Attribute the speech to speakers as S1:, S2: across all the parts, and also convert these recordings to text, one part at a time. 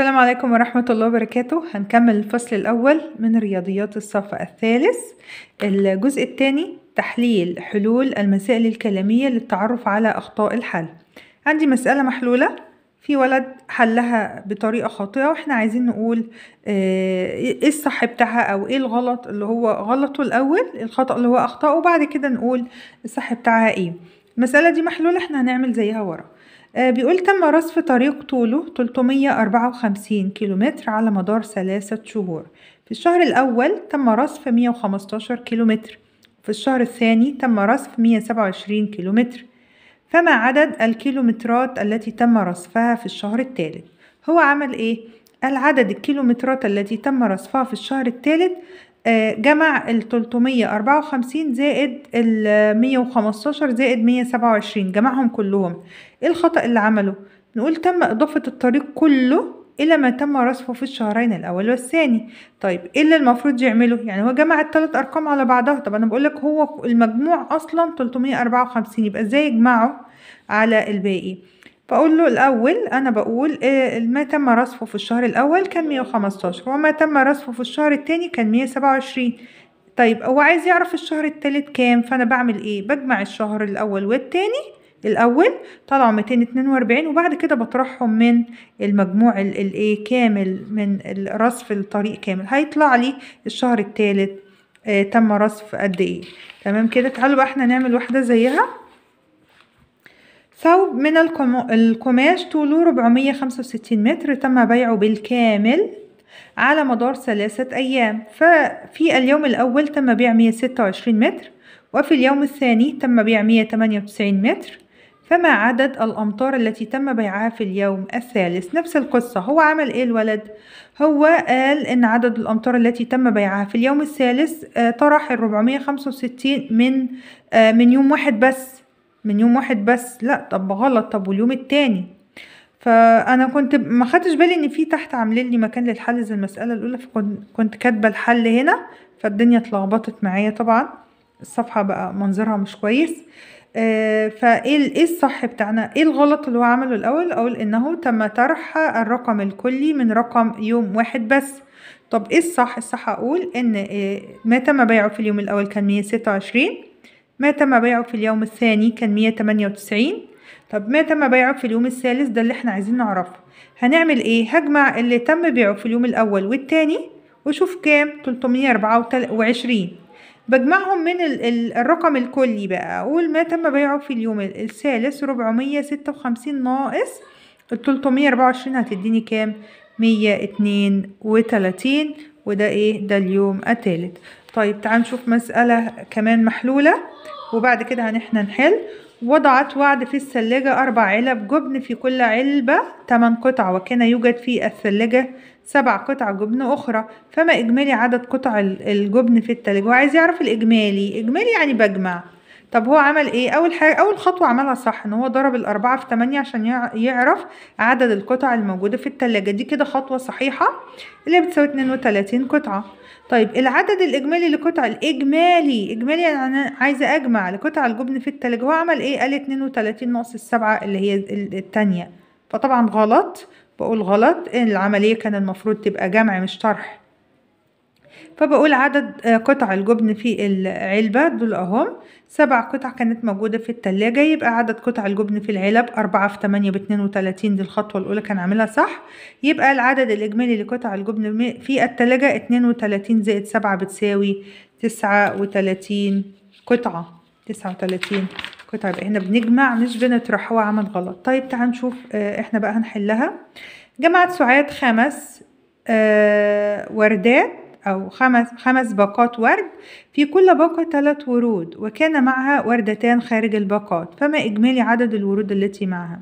S1: السلام عليكم ورحمة الله وبركاته هنكمل الفصل الأول من رياضيات الصف الثالث الجزء الثاني تحليل حلول المسائل الكلامية للتعرف على أخطاء الحل عندي مسألة محلولة في ولد حلها بطريقة خاطئة واحنا عايزين نقول آه، ايه الصح بتاعها او ايه الغلط اللي هو غلطه الأول الخطأ اللي هو أخطأه وبعد كده نقول الصح بتاعها ايه المسألة دي محلولة احنا هنعمل زيها ورا آه، بيقول تم رصف طريق طوله 354 كيلومتر على مدار ثلاثة شهور في الشهر الأول تم رصف 115 كيلومتر في الشهر الثاني تم رصف 127 كيلومتر فما عدد الكيلومترات التي تم رصفها في الشهر الثالث هو عمل ايه؟ العدد الكيلومترات التي تم رصفها في الشهر الثالث آه، جمع ال 354 زائد ال 115 زائد 127 جمعهم كلهم ايه الخطأ اللي عمله نقول تم إضافة الطريق كله إلى ما تم رصفه في الشهرين الأول والثاني طيب إيه اللي المفروض يعمله يعني هو جمع التلات أرقام على بعضها طب أنا بقولك هو المجموع أصلا 354 يبقى إزاي يجمعه على الباقي فأقول له الأول أنا بقول آه، ما تم رصفه في الشهر الأول كان 115 وما تم رصفه في الشهر التاني كان 127 طيب هو عايز يعرف الشهر التالت كام فأنا بعمل إيه بجمع الشهر الأول والتاني الأول طلعوا 242 وبعد كده بطرحهم من المجموع الإيه كامل من رصف الطريق كامل هيطلع لي الشهر التالت آه تم رصف قد إيه تمام كده تعالوا بقى إحنا نعمل واحدة زيها ثوب من القماش طوله 465 متر تم بيعه بالكامل على مدار ثلاثة أيام ففي اليوم الأول تم بيع 126 متر وفي اليوم الثاني تم بيع 198 متر فما عدد الأمطار التي تم بيعها في اليوم الثالث نفس القصة هو عمل إيه الولد؟ هو قال إن عدد الأمطار التي تم بيعها في اليوم الثالث آه، طرح 465 من آه، من يوم واحد بس من يوم واحد بس لا طب غلط طب واليوم التاني فانا كنت ما خدتش بالي ان في تحت عاملين لي مكان للحل زي المساله الاولى فكنت كاتبه الحل هنا فالدنيا اتلخبطت معايا طبعا الصفحه بقى منظرها مش كويس آه، فايه ايه الصح بتاعنا ايه الغلط اللي هو عمله الاول اقول انه تم طرح الرقم الكلي من رقم يوم واحد بس طب ايه الصح الصح اقول ان آه، ما تم بيعه في اليوم الاول كان 126 ما تم بيعه في اليوم الثاني كان مية تمانية وتسعين طب ما تم بيعه في اليوم الثالث ده اللي احنا عايزين نعرفه هنعمل ايه هجمع اللي تم بيعه في اليوم الاول والتاني وشوف كام تلتمية أربعة وعشرين بجمعهم من الرقم الكلي بقى أقول ما تم بيعه في اليوم الثالث ربعمية ستة وخمسين ناقص التلتمية أربعة وعشرين هتديني كام مية اتنين وتلاتين وده ايه ده اليوم التالت طيب تعال نشوف مسألة كمان محلولة وبعد كده هنحنا نحل وضعت وعد في الثلاجة أربع علب جبن في كل علبة تمن قطع وكان يوجد في الثلاجة سبع قطع جبن أخرى فما إجمالي عدد قطع الجبن في الثلاجة وعايز يعرف الإجمالي إجمالي يعني بجمع طب هو عمل ايه اول حاجه اول خطوه عملها صح ان هو ضرب الاربعه في 8 عشان يعرف عدد القطع الموجوده في التلاجة دي كده خطوه صحيحه اللي بتساوي 32 قطعه طيب العدد الاجمالي لقطع الاجمالي اجمالي يعني انا يعني عايزه اجمع لقطع الجبن في التلاجة هو عمل ايه قال 32 ناقص السبعه اللي هي الثانيه فطبعا غلط بقول غلط العمليه كان المفروض تبقى جمع مش طرح فبقول عدد آه، قطع الجبن في العلبة دول اهم سبع قطع كانت موجودة في التلاجة يبقى عدد قطع الجبن في العلب أربعة في تمانية باتنين وتلاتين دي الخطوة الأولى كان عاملها صح يبقى العدد الإجمالي لقطع الجبن في التلاجة اتنين وتلاتين زائد سبعة بتساوي تسعة وتلاتين قطعة تسعة وتلاتين قطعة يبقى هنا بنجمع مش بنطرح هو عمل غلط طيب تعال نشوف آه، احنا بقى هنحلها جمعت سعاد خمس آه، وردات أو خمس, خمس باقات ورد في كل باقة ثلاث ورود وكان معها وردتان خارج الباقات فما إجمالي عدد الورود التي معها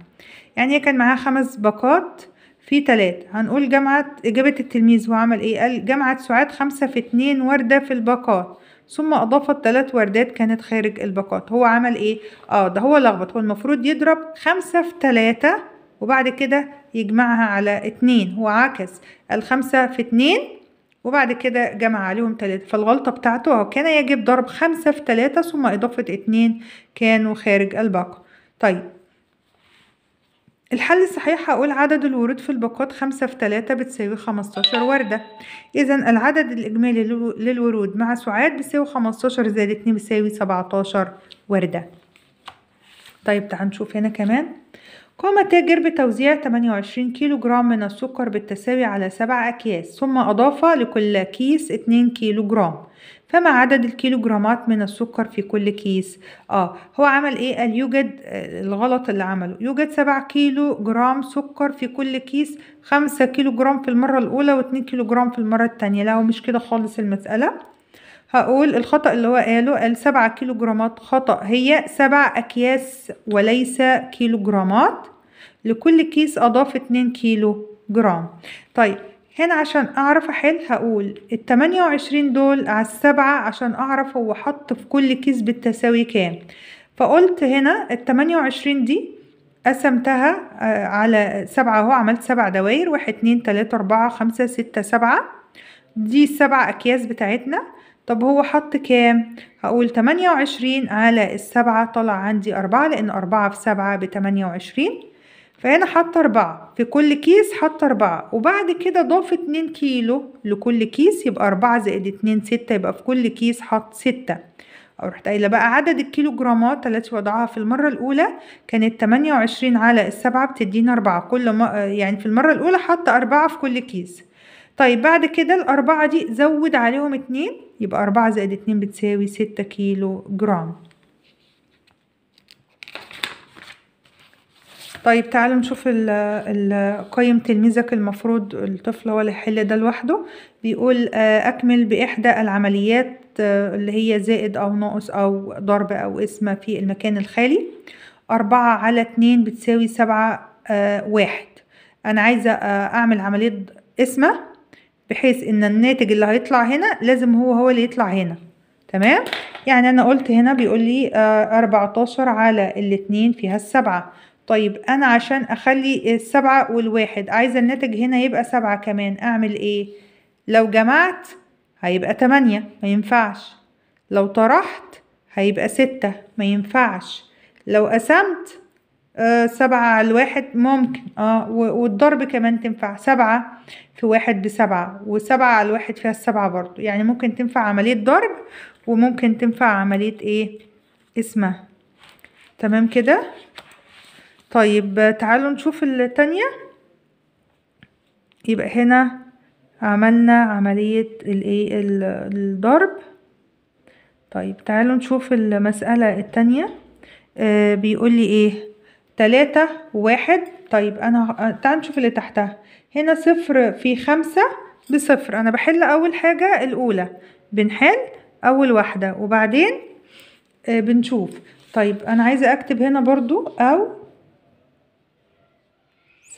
S1: يعني كان معاها خمس باقات في ثلاث هنقول جامعة إجابة التلميذ هو عمل إيه قال جامعة سعاد خمسة في اتنين وردة في الباقات ثم أضافت ثلاث وردات كانت خارج الباقات هو عمل إيه آه ده هو لخبط هو المفروض يضرب خمسة في تلاتة وبعد كده يجمعها على اتنين هو عكس الخمسة في اتنين وبعد كده جمع عليهم تلاتة فالغلطة بتاعته هو كان يجب ضرب خمسة في تلاتة ثم إضافة اتنين كانوا خارج الباقة طيب الحل الصحيح هقول عدد الورود في الباقات خمسة في تلاتة بتساوي خمستاشر وردة إذا العدد الإجمالي للورود مع سعاد بيساوي خمستاشر زائد اتنين بيساوي سبعتاشر وردة طيب تعال نشوف هنا كمان قام تاجر بتوزيع 28 كيلو جرام من السكر بالتساوي على سبع أكياس ثم أضاف لكل كيس 2 كيلو جرام فما عدد الكيلوغرامات من السكر في كل كيس اه هو عمل ايه قال يوجد آه، الغلط اللي عمله يوجد 7 كيلو جرام سكر في كل كيس 5 كيلو جرام في المرة الأولى و2 كيلو جرام في المرة التانية لا هو مش كده خالص المسألة هقول الخطأ اللي هو قاله قال سبعة كيلو جرامات خطأ هي سبع أكياس وليس كيلو جرامات لكل كيس أضاف اتنين كيلو جرام طيب هنا عشان أعرف أحل هقول التمانية وعشرين دول على السبعة عشان أعرف هو حط في كل كيس بالتساوي كام فقلت هنا التمانية وعشرين دي قسمتها آه، على سبعة اهو عملت سبع دوائر واحد اتنين تلاتة اربعة خمسة ستة سبعة دي السبع أكياس بتاعتنا طب هو حط كام هقول 28 على السبعة طلع عندي أربعة لأن أربعة في سبعة بتمانية وعشرين فهنا حط أربعة في كل كيس حط أربعة وبعد كده ضاف اتنين كيلو لكل كيس يبقى أربعة زائد اتنين ستة يبقى في كل كيس حط ستة أو رحت قايلة بقى عدد الكيلو جرامات التي وضعها في المرة الأولى كانت تمانية وعشرين على السبعة بتدينا أربعة كل ما يعني في المرة الأولى حط أربعة في كل كيس طيب بعد كده الأربعة دي زود عليهم اتنين يبقى أربعة زائد اتنين بتساوي ستة كيلو جرام طيب تعالوا نشوف قيم تلميذك المفروض الطفل هو اللي يحل ده لوحده بيقول آه، أكمل بإحدى العمليات آه، اللي هي زائد أو ناقص أو ضرب أو اسمه في المكان الخالي أربعة على اتنين بتساوي سبعة آه، واحد أنا عايزة أعمل عملية اسمه بحيث ان الناتج اللي هيطلع هنا لازم هو هو اللي يطلع هنا تمام يعني انا قلت هنا بيقول لي آه، اربعتاشر على الاتنين فيها السبعة طيب انا عشان اخلي السبعة والواحد عايزة الناتج هنا يبقى سبعة كمان اعمل ايه لو جمعت هيبقى تمانية ما ينفعش لو طرحت هيبقى ستة ما ينفعش لو قسمت آه، سبعة على الواحد ممكن اه والضرب كمان تنفع سبعة في واحد بسبعة وسبعة على الواحد فيها السبعة برضو يعني ممكن تنفع عملية ضرب وممكن تنفع عملية ايه اسمها تمام كده طيب تعالوا نشوف التانية يبقى هنا عملنا عملية الايه الضرب طيب تعالوا نشوف المسألة التانية آه بيقول لي ايه تلاتة واحد طيب أنا آه، تعال نشوف اللي تحتها هنا صفر في خمسة بصفر أنا بحل أول حاجة الأولى بنحل أول واحدة وبعدين آه، بنشوف طيب أنا عايزة أكتب هنا برضو أو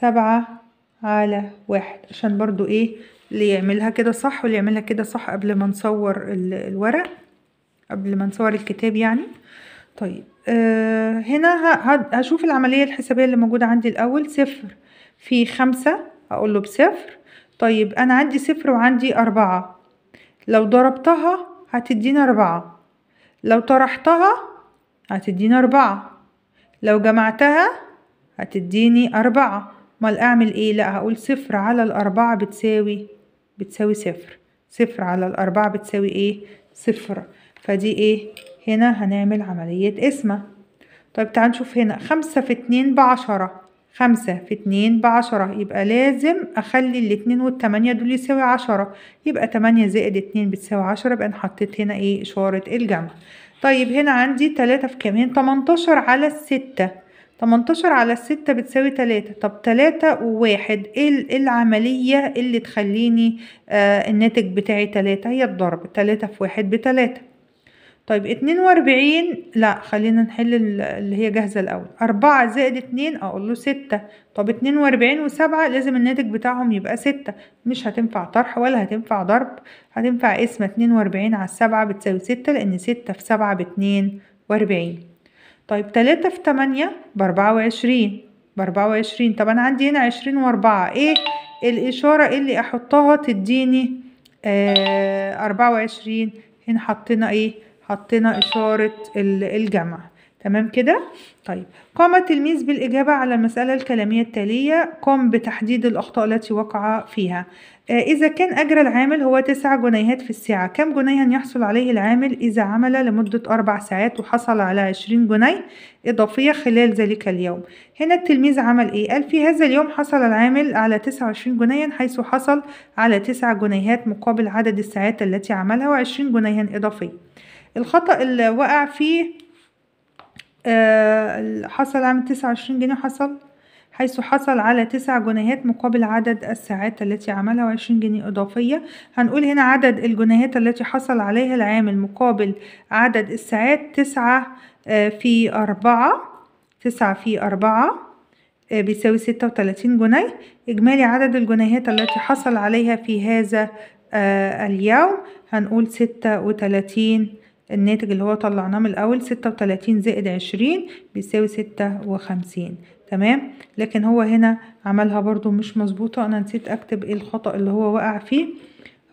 S1: سبعة على واحد عشان برضو إيه اللي يعملها كده صح واللي يعملها كده صح قبل ما نصور الورق قبل ما نصور الكتاب يعني طيب آه هنا هشوف العملية الحسابية اللي موجودة عندي الأول صفر في خمسة أقول له بصفر طيب أنا عندي صفر وعندي أربعة لو ضربتها هتدينا أربعة لو طرحتها هتدينا أربعة لو جمعتها هتديني أربعة أمال أعمل إيه؟ لأ هقول صفر على الأربعة بتساوي بتساوي صفر صفر على الأربعة بتساوي إيه؟ صفر فدي إيه؟ هنا هنعمل عملية قسمة طيب تعال نشوف هنا خمسة في اتنين بعشرة خمسة في اتنين بعشرة يبقى لازم أخلي الاتنين والتمانية دول يساوي عشرة يبقى تمانية زائد اتنين بتساوي عشرة يبقى أنا حطيت هنا إيه إشارة الجمع طيب هنا عندي تلاتة في كام هنا تمنتاشر على الستة تمنتاشر على الستة بتساوي تلاتة طب تلاتة وواحد إيه, إيه العملية اللي تخليني آه الناتج بتاعي تلاتة هي الضرب تلاتة في واحد بتلاتة طيب اتنين واربعين لا خلينا نحل اللي هي جاهزة الأول أربعة زائد اتنين أقول له ستة طب اتنين واربعين وسبعة لازم الناتج بتاعهم يبقى ستة مش هتنفع طرح ولا هتنفع ضرب هتنفع اسمة اتنين واربعين على السبعة بتساوي ستة لأن ستة في سبعة باتنين واربعين طيب تلاتة في تمانية بأربعة وعشرين بأربعة وعشرين طب أنا عندي هنا عشرين وأربعة إيه الإشارة اللي أحطها تديني آه أربعة وعشرين هنا حطينا إيه حطينا إشارة الجمع تمام كده طيب قام التلميذ بالإجابة على المسألة الكلامية التالية قام بتحديد الأخطاء التي وقع فيها آه، إذا كان أجر العامل هو تسع جنيهات في الساعة كم جنيها يحصل عليه العامل إذا عمل لمدة أربع ساعات وحصل على عشرين جنيه إضافية خلال ذلك اليوم هنا التلميذ عمل إيه؟ قال في هذا اليوم حصل العامل على تسعة وعشرين جنيا حيث حصل على تسع جنيهات مقابل عدد الساعات التي عملها وعشرين جنيها إضافية الخطأ اللي وقع فيه آه، حصل عام تسعة وعشرين جنيه حصل حيث حصل على تسع جنيهات مقابل عدد الساعات التي عملها وعشرين جنيه إضافية هنقول هنا عدد الجنيهات التي حصل عليها العامل مقابل عدد الساعات تسعة آه، في أربعة تسعة في أربعة آه، بيساوي ستة وتلاتين جنيه إجمالي عدد الجنيهات التي حصل عليها في هذا اليوم هنقول ستة وتلاتين الناتج اللي هو طلعناه من الأول ستة وتلاتين زائد عشرين بيساوي ستة وخمسين تمام لكن هو هنا عملها برضو مش مظبوطة أنا نسيت أكتب إيه الخطأ اللي هو وقع فيه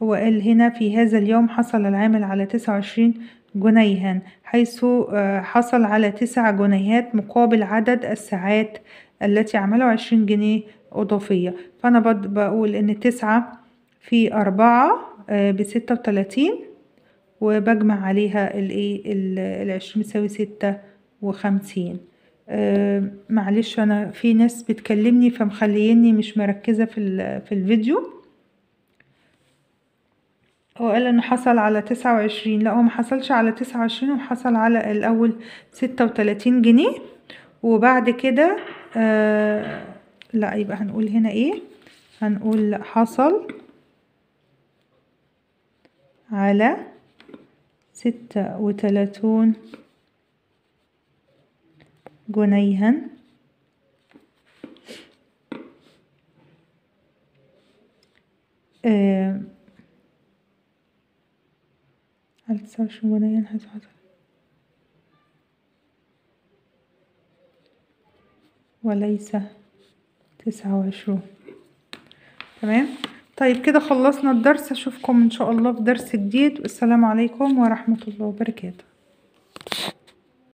S1: هو قال هنا في هذا اليوم حصل العامل على تسعة وعشرين جنيها حيث آه، حصل على تسع جنيهات مقابل عدد الساعات التي عمله عشرين جنيه إضافية فأنا بقول إن تسعة في أربعة آه، بستة وتلاتين وبجمع عليها الايه العشرين بتساوي ستة وخمسين آه، معلش انا في ناس بتكلمني فمخليني مش مركزة في, في الفيديو هو قال انه حصل على تسعة وعشرين لا هو محصلش على تسعة وعشرين وحصل على الاول ستة وتلاتين جنيه وبعد كده آه لا يبقى هنقول هنا ايه هنقول حصل على ستة وتلاتون جنيها هل آه، على تسعة وعشرين جنيها حيث حصل وليس تسعة وعشرون تمام طيب كده خلصنا الدرس اشوفكم ان شاء الله في درس جديد والسلام عليكم ورحمة الله وبركاته